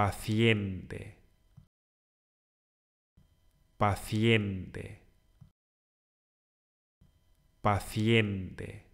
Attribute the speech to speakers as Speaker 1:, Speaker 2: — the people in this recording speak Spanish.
Speaker 1: paciente, paciente, paciente.